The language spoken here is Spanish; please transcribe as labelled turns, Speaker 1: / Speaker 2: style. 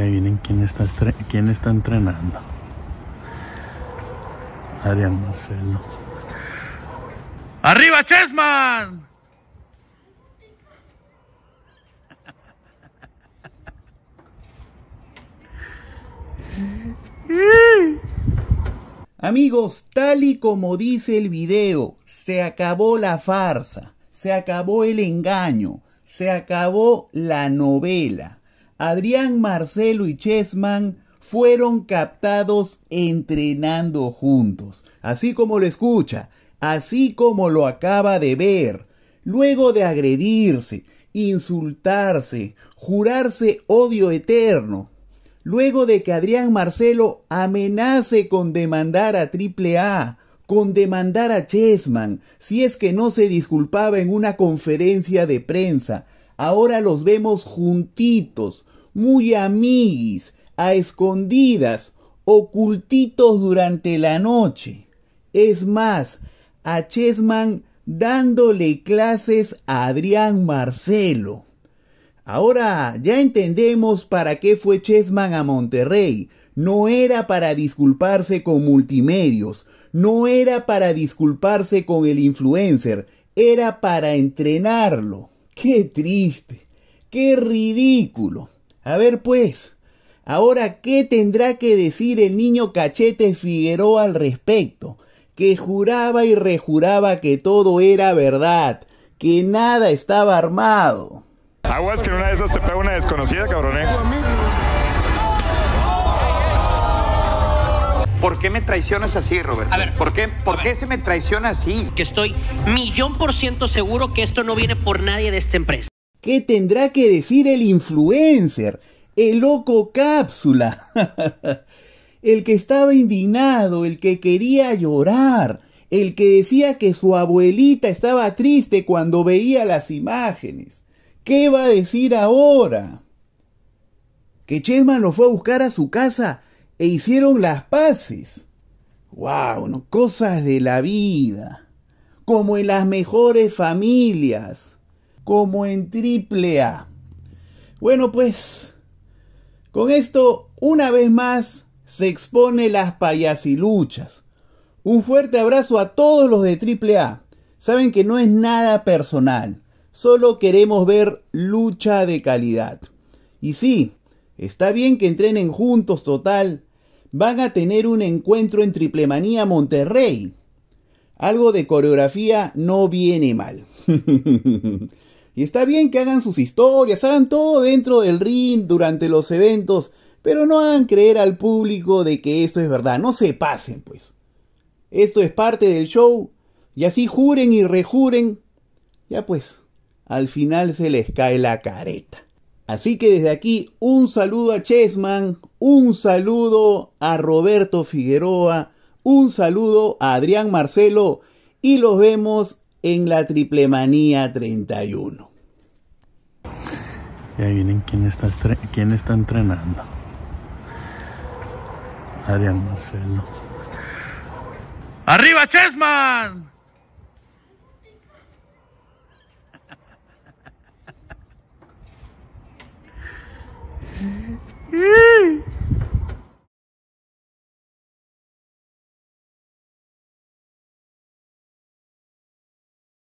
Speaker 1: ahí vienen quién está, quién está entrenando. Adrián Marcelo. ¡Arriba, Chessman! Amigos, tal y como dice el video, se acabó la farsa, se acabó el engaño, se acabó la novela. Adrián Marcelo y Chessman fueron captados entrenando juntos, así como lo escucha, así como lo acaba de ver, luego de agredirse, insultarse, jurarse odio eterno, luego de que Adrián Marcelo amenace con demandar a AAA, con demandar a Chessman, si es que no se disculpaba en una conferencia de prensa, ahora los vemos juntitos, muy amiguis, a escondidas, ocultitos durante la noche. Es más, a Chessman dándole clases a Adrián Marcelo. Ahora ya entendemos para qué fue Chessman a Monterrey. No era para disculparse con multimedios, no era para disculparse con el influencer, era para entrenarlo. Qué triste, qué ridículo. A ver pues, ahora qué tendrá que decir el niño cachete Figueroa al respecto, que juraba y rejuraba que todo era verdad, que nada estaba armado. Aguas que en una de esas te pega una desconocida, cabrón. Eh. ¿Por qué me traicionas así, Roberto? A ver, ¿Por qué, por qué se me traiciona así? Que estoy millón por ciento seguro que esto no viene por nadie de esta empresa. ¿Qué tendrá que decir el influencer? El loco cápsula. el que estaba indignado, el que quería llorar, el que decía que su abuelita estaba triste cuando veía las imágenes. ¿Qué va a decir ahora? Que Chesman lo fue a buscar a su casa e hicieron las paces. ¡Wow! Cosas de la vida. Como en las mejores familias como en triple A. Bueno, pues con esto una vez más se expone las payasiluchas. Un fuerte abrazo a todos los de triple A. Saben que no es nada personal, solo queremos ver lucha de calidad. Y sí, está bien que entrenen juntos total. Van a tener un encuentro en Triplemanía Monterrey algo de coreografía no viene mal. y está bien que hagan sus historias, hagan todo dentro del ring durante los eventos, pero no hagan creer al público de que esto es verdad. No se pasen, pues. Esto es parte del show. Y así juren y rejuren. Ya pues, al final se les cae la careta. Así que desde aquí un saludo a Chessman, un saludo a Roberto Figueroa, un saludo a Adrián Marcelo y los vemos en la Triplemanía 31. Y ahí vienen quién está, quién está entrenando. Adrián Marcelo. ¡Arriba, Chessman!